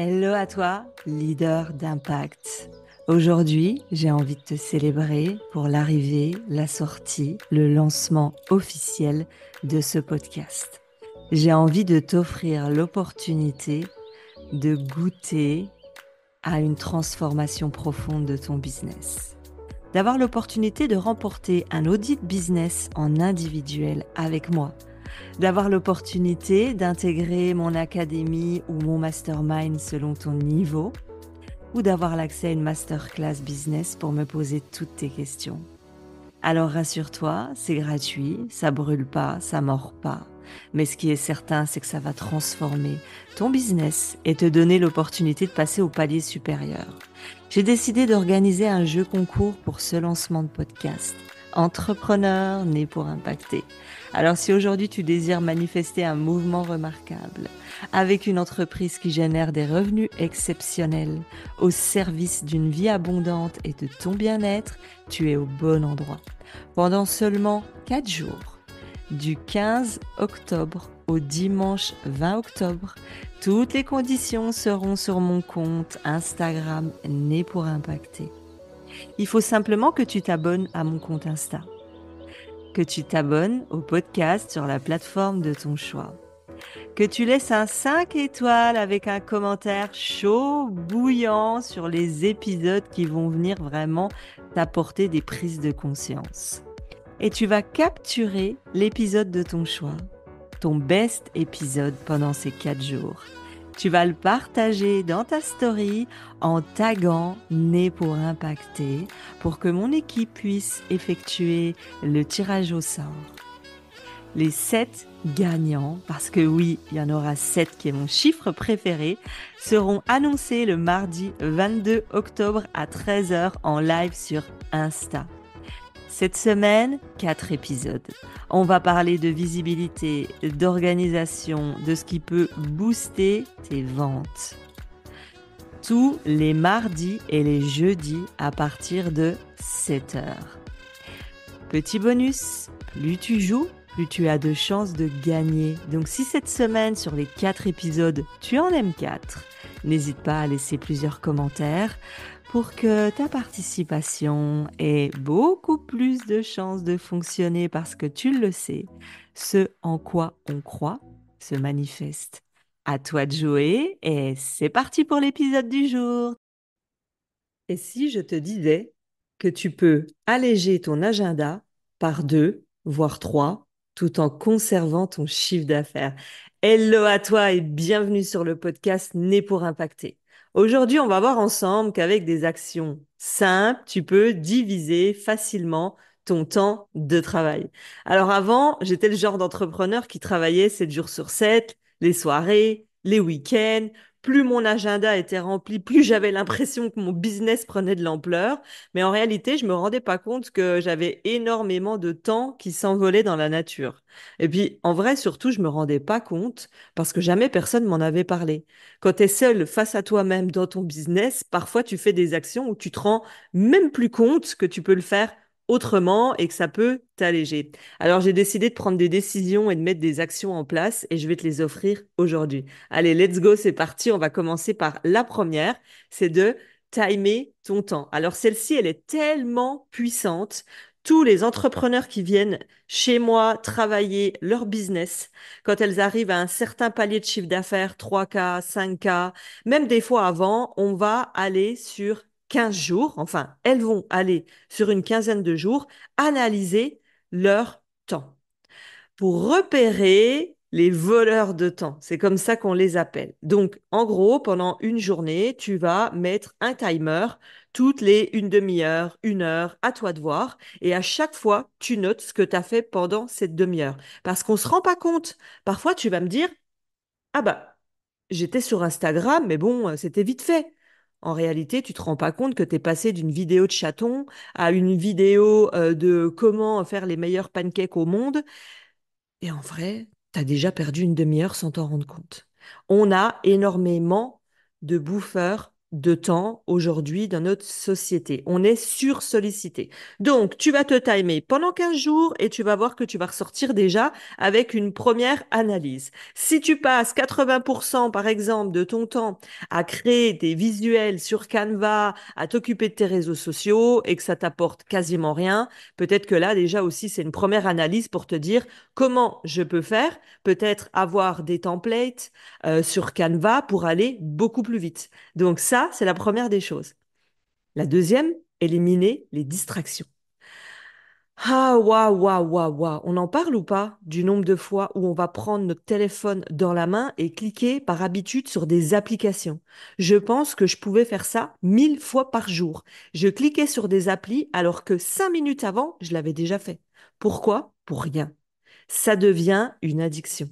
Hello à toi, leader d'impact. Aujourd'hui, j'ai envie de te célébrer pour l'arrivée, la sortie, le lancement officiel de ce podcast. J'ai envie de t'offrir l'opportunité de goûter à une transformation profonde de ton business. D'avoir l'opportunité de remporter un audit business en individuel avec moi d'avoir l'opportunité d'intégrer mon académie ou mon mastermind selon ton niveau, ou d'avoir l'accès à une masterclass business pour me poser toutes tes questions. Alors rassure-toi, c'est gratuit, ça brûle pas, ça mord pas. Mais ce qui est certain, c'est que ça va transformer ton business et te donner l'opportunité de passer au palier supérieur. J'ai décidé d'organiser un jeu concours pour ce lancement de podcast entrepreneur né pour impacter. Alors si aujourd'hui tu désires manifester un mouvement remarquable avec une entreprise qui génère des revenus exceptionnels au service d'une vie abondante et de ton bien-être, tu es au bon endroit. Pendant seulement 4 jours, du 15 octobre au dimanche 20 octobre. Toutes les conditions seront sur mon compte Instagram Né pour Impacter. Il faut simplement que tu t'abonnes à mon compte Insta, que tu t'abonnes au podcast sur la plateforme de ton choix, que tu laisses un 5 étoiles avec un commentaire chaud, bouillant sur les épisodes qui vont venir vraiment t'apporter des prises de conscience. Et tu vas capturer l'épisode de ton choix, ton best épisode pendant ces 4 jours. Tu vas le partager dans ta story en taguant Né pour impacter pour que mon équipe puisse effectuer le tirage au sort. Les 7 gagnants, parce que oui, il y en aura 7 qui est mon chiffre préféré, seront annoncés le mardi 22 octobre à 13h en live sur Insta. Cette semaine, quatre épisodes. On va parler de visibilité, d'organisation, de ce qui peut booster tes ventes. Tous les mardis et les jeudis à partir de 7h. Petit bonus, plus tu joues, plus tu as de chances de gagner. Donc si cette semaine sur les quatre épisodes, tu en aimes 4, n'hésite pas à laisser plusieurs commentaires pour que ta participation ait beaucoup plus de chances de fonctionner parce que tu le sais, ce en quoi on croit se manifeste. À toi de jouer et c'est parti pour l'épisode du jour. Et si je te disais que tu peux alléger ton agenda par deux, voire trois, tout en conservant ton chiffre d'affaires. Hello à toi et bienvenue sur le podcast Né pour impacter. Aujourd'hui, on va voir ensemble qu'avec des actions simples, tu peux diviser facilement ton temps de travail. Alors avant, j'étais le genre d'entrepreneur qui travaillait 7 jours sur 7, les soirées, les week-ends, plus mon agenda était rempli, plus j'avais l'impression que mon business prenait de l'ampleur. Mais en réalité, je me rendais pas compte que j'avais énormément de temps qui s'envolait dans la nature. Et puis, en vrai, surtout, je me rendais pas compte parce que jamais personne m'en avait parlé. Quand tu es seul face à toi-même dans ton business, parfois tu fais des actions où tu te rends même plus compte que tu peux le faire autrement et que ça peut t'alléger. Alors j'ai décidé de prendre des décisions et de mettre des actions en place et je vais te les offrir aujourd'hui. Allez, let's go, c'est parti. On va commencer par la première, c'est de timer ton temps. Alors celle-ci, elle est tellement puissante. Tous les entrepreneurs qui viennent chez moi travailler leur business, quand elles arrivent à un certain palier de chiffre d'affaires, 3K, 5K, même des fois avant, on va aller sur 15 jours, enfin, elles vont aller sur une quinzaine de jours analyser leur temps pour repérer les voleurs de temps. C'est comme ça qu'on les appelle. Donc, en gros, pendant une journée, tu vas mettre un timer toutes les une demi-heure, une heure, à toi de voir. Et à chaque fois, tu notes ce que tu as fait pendant cette demi-heure. Parce qu'on ne se rend pas compte. Parfois, tu vas me dire, ah bah, j'étais sur Instagram, mais bon, euh, c'était vite fait en réalité, tu te rends pas compte que tu es passé d'une vidéo de chaton à une vidéo euh, de comment faire les meilleurs pancakes au monde. Et en vrai, tu as déjà perdu une demi-heure sans t'en rendre compte. On a énormément de bouffeurs de temps aujourd'hui dans notre société. On est sur sollicité Donc, tu vas te timer pendant 15 jours et tu vas voir que tu vas ressortir déjà avec une première analyse. Si tu passes 80% par exemple de ton temps à créer des visuels sur Canva, à t'occuper de tes réseaux sociaux et que ça t'apporte quasiment rien, peut-être que là déjà aussi c'est une première analyse pour te dire comment je peux faire, peut-être avoir des templates euh, sur Canva pour aller beaucoup plus vite. Donc ça c'est la première des choses. La deuxième, éliminer les distractions. Ah, waouh, waouh, waouh, On en parle ou pas du nombre de fois où on va prendre notre téléphone dans la main et cliquer par habitude sur des applications Je pense que je pouvais faire ça mille fois par jour. Je cliquais sur des applis alors que cinq minutes avant, je l'avais déjà fait. Pourquoi Pour rien. Ça devient une addiction.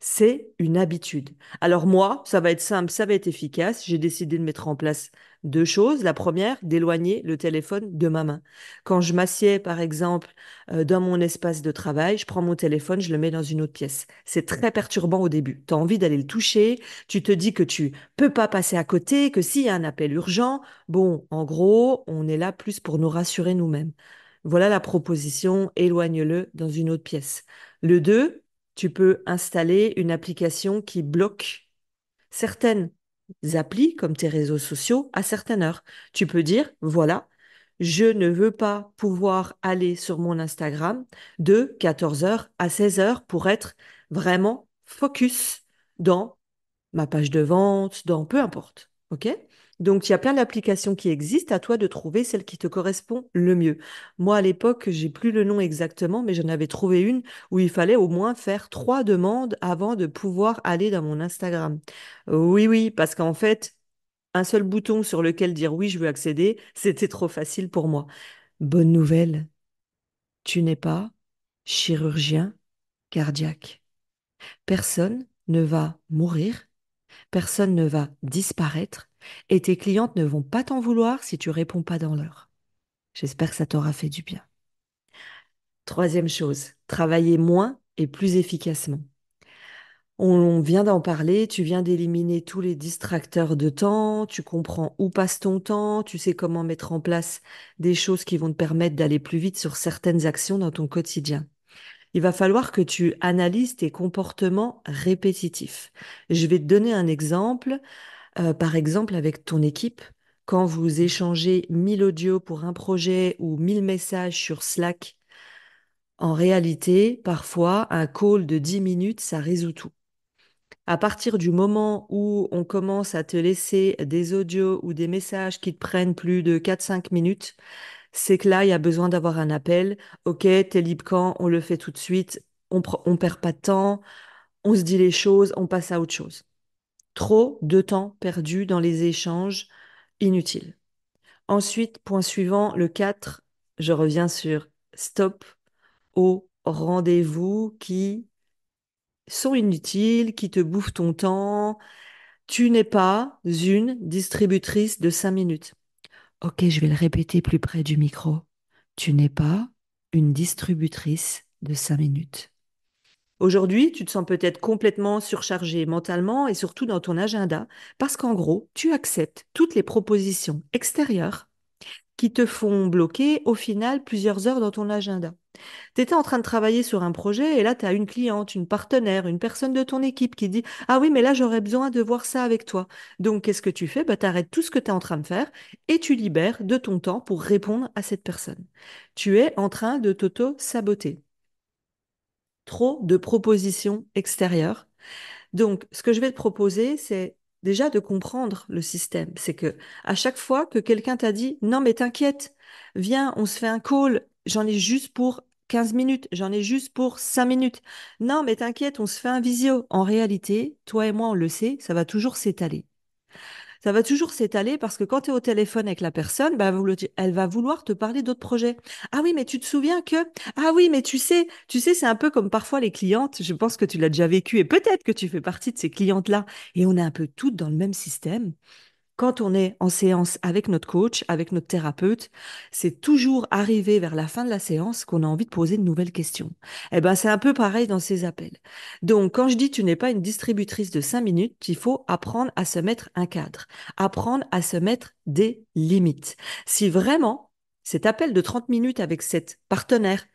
C'est une habitude. Alors moi, ça va être simple, ça va être efficace. J'ai décidé de mettre en place deux choses. La première, d'éloigner le téléphone de ma main. Quand je m'assieds, par exemple, euh, dans mon espace de travail, je prends mon téléphone, je le mets dans une autre pièce. C'est très perturbant au début. Tu as envie d'aller le toucher, tu te dis que tu peux pas passer à côté, que s'il y a un appel urgent, bon, en gros, on est là plus pour nous rassurer nous-mêmes. Voilà la proposition, éloigne-le dans une autre pièce. Le deux tu peux installer une application qui bloque certaines applis, comme tes réseaux sociaux, à certaines heures. Tu peux dire, voilà, je ne veux pas pouvoir aller sur mon Instagram de 14h à 16h pour être vraiment focus dans ma page de vente, dans peu importe. OK donc, il y a plein d'applications qui existent. À toi de trouver celle qui te correspond le mieux. Moi, à l'époque, j'ai plus le nom exactement, mais j'en avais trouvé une où il fallait au moins faire trois demandes avant de pouvoir aller dans mon Instagram. Oui, oui, parce qu'en fait, un seul bouton sur lequel dire oui, je veux accéder, c'était trop facile pour moi. Bonne nouvelle, tu n'es pas chirurgien cardiaque. Personne ne va mourir, personne ne va disparaître et tes clientes ne vont pas t'en vouloir si tu réponds pas dans l'heure. J'espère que ça t'aura fait du bien. Troisième chose, travailler moins et plus efficacement. On vient d'en parler, tu viens d'éliminer tous les distracteurs de temps, tu comprends où passe ton temps, tu sais comment mettre en place des choses qui vont te permettre d'aller plus vite sur certaines actions dans ton quotidien. Il va falloir que tu analyses tes comportements répétitifs. Je vais te donner un exemple. Euh, par exemple, avec ton équipe, quand vous échangez 1000 audios pour un projet ou 1000 messages sur Slack, en réalité, parfois, un call de 10 minutes, ça résout tout. À partir du moment où on commence à te laisser des audios ou des messages qui te prennent plus de 4-5 minutes, c'est que là, il y a besoin d'avoir un appel. Ok, t'es quand, on le fait tout de suite, on ne perd pas de temps, on se dit les choses, on passe à autre chose. Trop de temps perdu dans les échanges inutiles. Ensuite, point suivant, le 4, je reviens sur stop aux rendez-vous qui sont inutiles, qui te bouffent ton temps. Tu n'es pas une distributrice de 5 minutes. Ok, je vais le répéter plus près du micro. Tu n'es pas une distributrice de 5 minutes. Aujourd'hui, tu te sens peut-être complètement surchargé mentalement et surtout dans ton agenda, parce qu'en gros, tu acceptes toutes les propositions extérieures qui te font bloquer au final plusieurs heures dans ton agenda. Tu étais en train de travailler sur un projet et là, tu as une cliente, une partenaire, une personne de ton équipe qui dit Ah oui, mais là, j'aurais besoin de voir ça avec toi. Donc, qu'est-ce que tu fais bah, Tu arrêtes tout ce que tu es en train de faire et tu libères de ton temps pour répondre à cette personne. Tu es en train de t'auto-saboter trop de propositions extérieures. Donc, ce que je vais te proposer, c'est déjà de comprendre le système. C'est que à chaque fois que quelqu'un t'a dit non mais t'inquiète, viens, on se fait un call, j'en ai juste pour 15 minutes, j'en ai juste pour 5 minutes. Non mais t'inquiète, on se fait un visio. En réalité, toi et moi on le sait, ça va toujours s'étaler ça va toujours s'étaler parce que quand tu es au téléphone avec la personne, bah, elle va vouloir te parler d'autres projets. Ah oui, mais tu te souviens que Ah oui, mais tu sais, tu sais, c'est un peu comme parfois les clientes, je pense que tu l'as déjà vécu et peut-être que tu fais partie de ces clientes-là et on est un peu toutes dans le même système quand on est en séance avec notre coach, avec notre thérapeute, c'est toujours arrivé vers la fin de la séance qu'on a envie de poser de nouvelles questions. Eh ben, c'est un peu pareil dans ces appels. Donc, quand je dis tu n'es pas une distributrice de cinq minutes, il faut apprendre à se mettre un cadre, apprendre à se mettre des limites. Si vraiment cet appel de 30 minutes avec cette partenaire,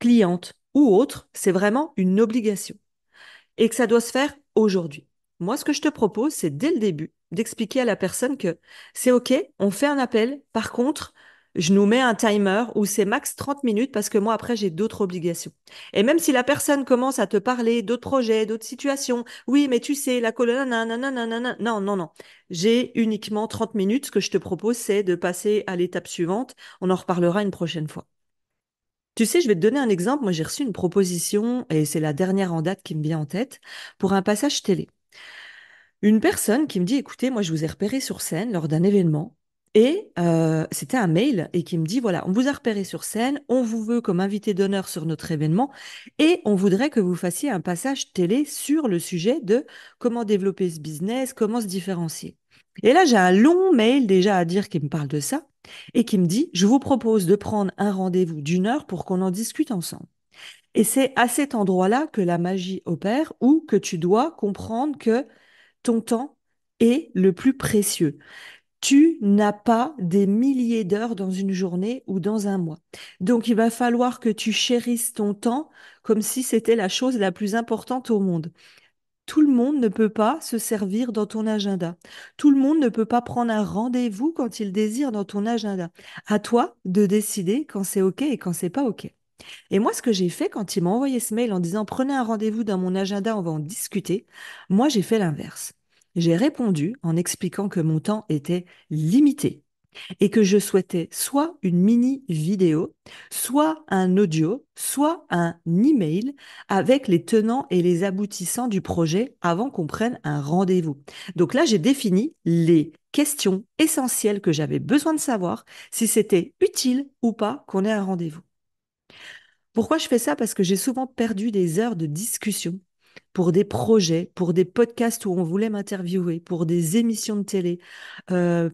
cliente ou autre, c'est vraiment une obligation et que ça doit se faire aujourd'hui. Moi, ce que je te propose, c'est dès le début d'expliquer à la personne que c'est OK, on fait un appel. Par contre, je nous mets un timer où c'est max 30 minutes parce que moi, après, j'ai d'autres obligations. Et même si la personne commence à te parler d'autres projets, d'autres situations, oui, mais tu sais, la colonne, non, non, non. J'ai uniquement 30 minutes. Ce que je te propose, c'est de passer à l'étape suivante. On en reparlera une prochaine fois. Tu sais, je vais te donner un exemple. Moi, j'ai reçu une proposition, et c'est la dernière en date qui me vient en tête, pour un passage télé. Une personne qui me dit, écoutez, moi je vous ai repéré sur scène lors d'un événement. Et euh, c'était un mail et qui me dit, voilà, on vous a repéré sur scène, on vous veut comme invité d'honneur sur notre événement et on voudrait que vous fassiez un passage télé sur le sujet de comment développer ce business, comment se différencier. Et là, j'ai un long mail déjà à dire qui me parle de ça et qui me dit, je vous propose de prendre un rendez-vous d'une heure pour qu'on en discute ensemble. Et c'est à cet endroit-là que la magie opère ou que tu dois comprendre que ton temps est le plus précieux. Tu n'as pas des milliers d'heures dans une journée ou dans un mois. Donc il va falloir que tu chérisses ton temps comme si c'était la chose la plus importante au monde. Tout le monde ne peut pas se servir dans ton agenda. Tout le monde ne peut pas prendre un rendez-vous quand il désire dans ton agenda. À toi de décider quand c'est OK et quand c'est pas OK. Et moi, ce que j'ai fait quand il m'a envoyé ce mail en disant prenez un rendez-vous dans mon agenda, on va en discuter, moi, j'ai fait l'inverse. J'ai répondu en expliquant que mon temps était limité et que je souhaitais soit une mini vidéo, soit un audio, soit un email avec les tenants et les aboutissants du projet avant qu'on prenne un rendez-vous. Donc là, j'ai défini les questions essentielles que j'avais besoin de savoir si c'était utile ou pas qu'on ait un rendez-vous. Pourquoi je fais ça Parce que j'ai souvent perdu des heures de discussion pour des projets, pour des podcasts où on voulait m'interviewer, pour des émissions de télé. Euh,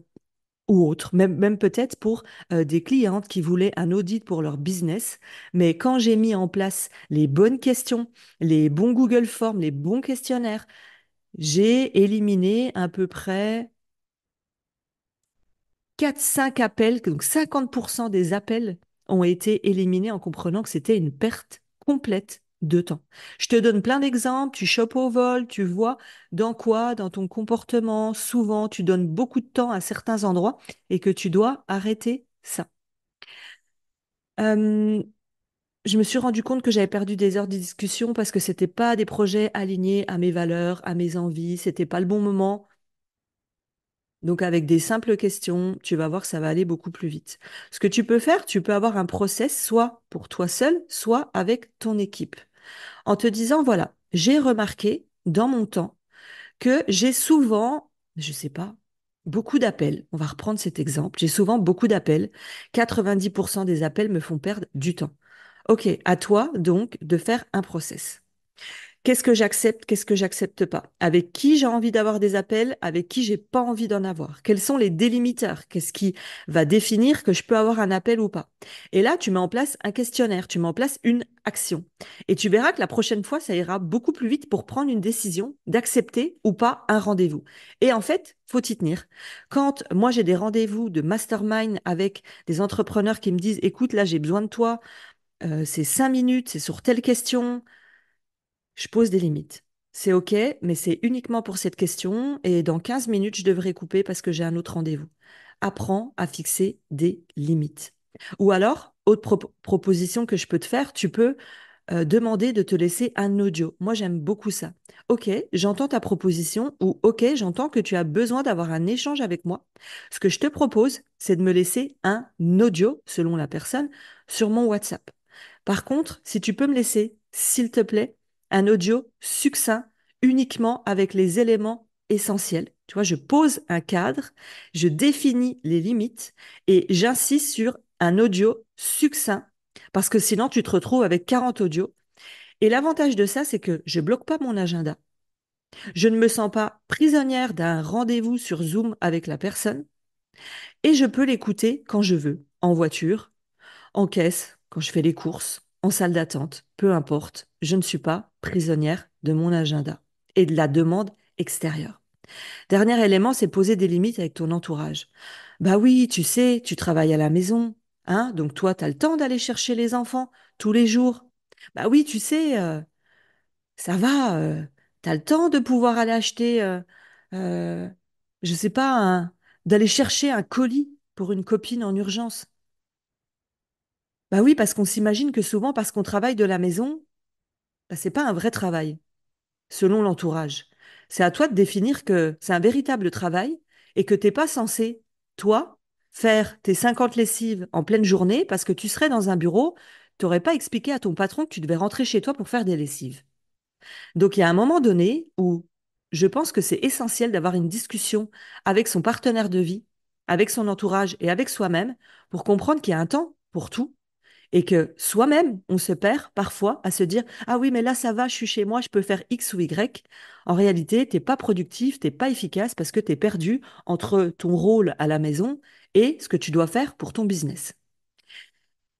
ou autres, même, peut-être pour euh, des clientes qui voulaient un audit pour leur business. Mais quand j'ai mis en place les bonnes questions, les bons Google Forms, les bons questionnaires, j'ai éliminé à peu près 4-5 appels, donc 50% des appels ont été éliminés en comprenant que c'était une perte complète de temps. Je te donne plein d'exemples, tu chopes au vol, tu vois dans quoi, dans ton comportement, souvent tu donnes beaucoup de temps à certains endroits et que tu dois arrêter ça. je me suis rendu compte que j'avais perdu des heures de discussion parce que c'était pas des projets alignés à mes valeurs, à mes envies, c'était pas le bon moment, donc avec des simples questions, tu vas voir que ça va aller beaucoup plus vite. Ce que tu peux faire, tu peux avoir un process soit pour toi seul, soit avec ton équipe. En te disant, voilà, j'ai remarqué dans mon temps que j'ai souvent, je sais pas, beaucoup d'appels. On va reprendre cet exemple. J'ai souvent beaucoup d'appels. 90% des appels me font perdre du temps. OK, à toi donc de faire un process. Qu'est-ce que j'accepte, qu'est-ce que j'accepte pas Avec qui j'ai envie d'avoir des appels, avec qui j'ai pas envie d'en avoir Quels sont les délimiteurs Qu'est-ce qui va définir que je peux avoir un appel ou pas Et là, tu mets en place un questionnaire, tu mets en place une action. Et tu verras que la prochaine fois, ça ira beaucoup plus vite pour prendre une décision d'accepter ou pas un rendez-vous. Et en fait, faut t'y tenir. Quand moi j'ai des rendez-vous de mastermind avec des entrepreneurs qui me disent écoute là j'ai besoin de toi, euh, c'est cinq minutes, c'est sur telle question, je pose des limites. C'est OK, mais c'est uniquement pour cette question et dans 15 minutes, je devrais couper parce que j'ai un autre rendez-vous. Apprends à fixer des limites. Ou alors, autre proposition que je peux te faire, tu peux euh, demander de te laisser un audio. Moi, j'aime beaucoup ça. OK, j'entends ta proposition ou OK, j'entends que tu as besoin d'avoir un échange avec moi. Ce que je te propose, c'est de me laisser un audio, selon la personne, sur mon WhatsApp. Par contre, si tu peux me laisser, s'il te plaît, un audio succinct uniquement avec les éléments essentiels. Tu vois, je pose un cadre, je définis les limites et j'insiste sur un audio succinct parce que sinon tu te retrouves avec 40 audios. Et l'avantage de ça, c'est que je bloque pas mon agenda. Je ne me sens pas prisonnière d'un rendez-vous sur Zoom avec la personne et je peux l'écouter quand je veux, en voiture, en caisse, quand je fais les courses, en salle d'attente, peu importe, je ne suis pas prisonnière de mon agenda et de la demande extérieure. Dernier élément, c'est poser des limites avec ton entourage. Bah oui, tu sais, tu travailles à la maison, hein, donc toi, tu as le temps d'aller chercher les enfants tous les jours. Bah oui, tu sais, euh, ça va, euh, tu as le temps de pouvoir aller acheter, euh, je sais pas, d'aller chercher un colis pour une copine en urgence. Bah oui, parce qu'on s'imagine que souvent, parce qu'on travaille de la maison, ce bah, c'est pas un vrai travail, selon l'entourage. C'est à toi de définir que c'est un véritable travail et que t'es pas censé, toi, faire tes 50 lessives en pleine journée parce que tu serais dans un bureau, t'aurais pas expliqué à ton patron que tu devais rentrer chez toi pour faire des lessives. Donc il y a un moment donné où je pense que c'est essentiel d'avoir une discussion avec son partenaire de vie, avec son entourage et avec soi-même pour comprendre qu'il y a un temps pour tout et que soi-même, on se perd parfois à se dire Ah oui, mais là, ça va, je suis chez moi, je peux faire X ou Y. En réalité, tu n'es pas productif, tu n'es pas efficace parce que tu es perdu entre ton rôle à la maison et ce que tu dois faire pour ton business.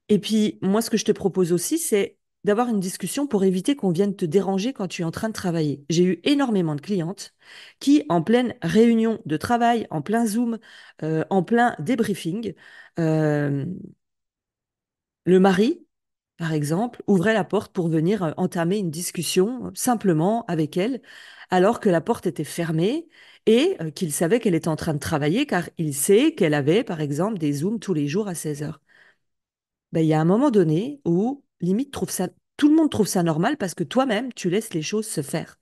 Et puis, moi, ce que je te propose aussi, c'est d'avoir une discussion pour éviter qu'on vienne te déranger quand tu es en train de travailler. J'ai eu énormément de clientes qui, en pleine réunion de travail, en plein Zoom, euh, en plein débriefing, euh, le mari, par exemple, ouvrait la porte pour venir euh, entamer une discussion euh, simplement avec elle, alors que la porte était fermée et euh, qu'il savait qu'elle était en train de travailler, car il sait qu'elle avait, par exemple, des Zooms tous les jours à 16 heures. Ben, il y a un moment donné où, limite, tout le monde trouve ça normal parce que toi-même, tu laisses les choses se faire.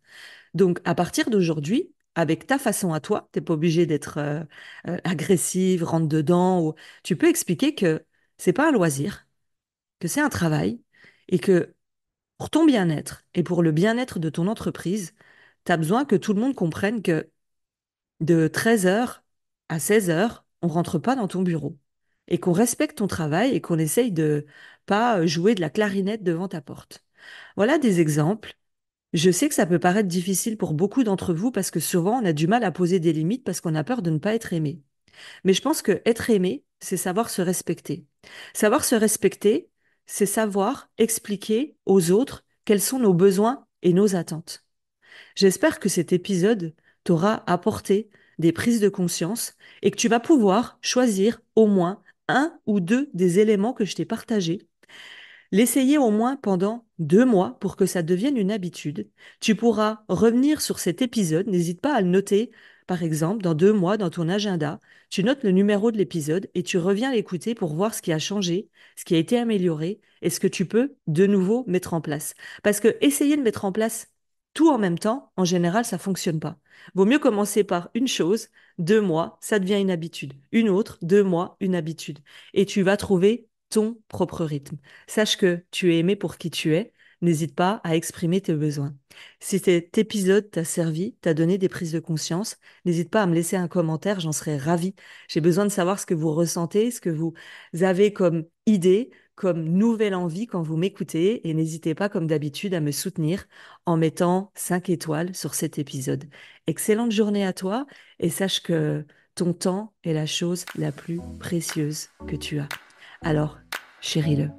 Donc, à partir d'aujourd'hui, avec ta façon à toi, tu t'es pas obligé d'être agressive, rentre dedans. Ou... Tu peux expliquer que c'est pas un loisir, que c'est un travail et que pour ton bien-être et pour le bien-être de ton entreprise, tu as besoin que tout le monde comprenne que de 13h à 16h, on rentre pas dans ton bureau et qu'on respecte ton travail et qu'on essaye de pas jouer de la clarinette devant ta porte. Voilà des exemples. Je sais que ça peut paraître difficile pour beaucoup d'entre vous parce que souvent on a du mal à poser des limites parce qu'on a peur de ne pas être aimé. Mais je pense que être aimé, c'est savoir se respecter. Savoir se respecter, c'est savoir expliquer aux autres quels sont nos besoins et nos attentes. J'espère que cet épisode t'aura apporté des prises de conscience et que tu vas pouvoir choisir au moins un ou deux des éléments que je t'ai partagés. L'essayer au moins pendant deux mois pour que ça devienne une habitude. Tu pourras revenir sur cet épisode, n'hésite pas à le noter par exemple, dans deux mois, dans ton agenda, tu notes le numéro de l'épisode et tu reviens l'écouter pour voir ce qui a changé, ce qui a été amélioré et ce que tu peux de nouveau mettre en place. Parce que essayer de mettre en place tout en même temps, en général, ça ne fonctionne pas. Vaut mieux commencer par une chose, deux mois, ça devient une habitude. Une autre, deux mois, une habitude. Et tu vas trouver ton propre rythme. Sache que tu es aimé pour qui tu es, n'hésite pas à exprimer tes besoins. Si cet épisode t'a servi, t'a donné des prises de conscience, n'hésite pas à me laisser un commentaire, j'en serais ravie. J'ai besoin de savoir ce que vous ressentez, ce que vous avez comme idée, comme nouvelle envie quand vous m'écoutez et n'hésitez pas comme d'habitude à me soutenir en mettant 5 étoiles sur cet épisode. Excellente journée à toi et sache que ton temps est la chose la plus précieuse que tu as. Alors, chéris-le.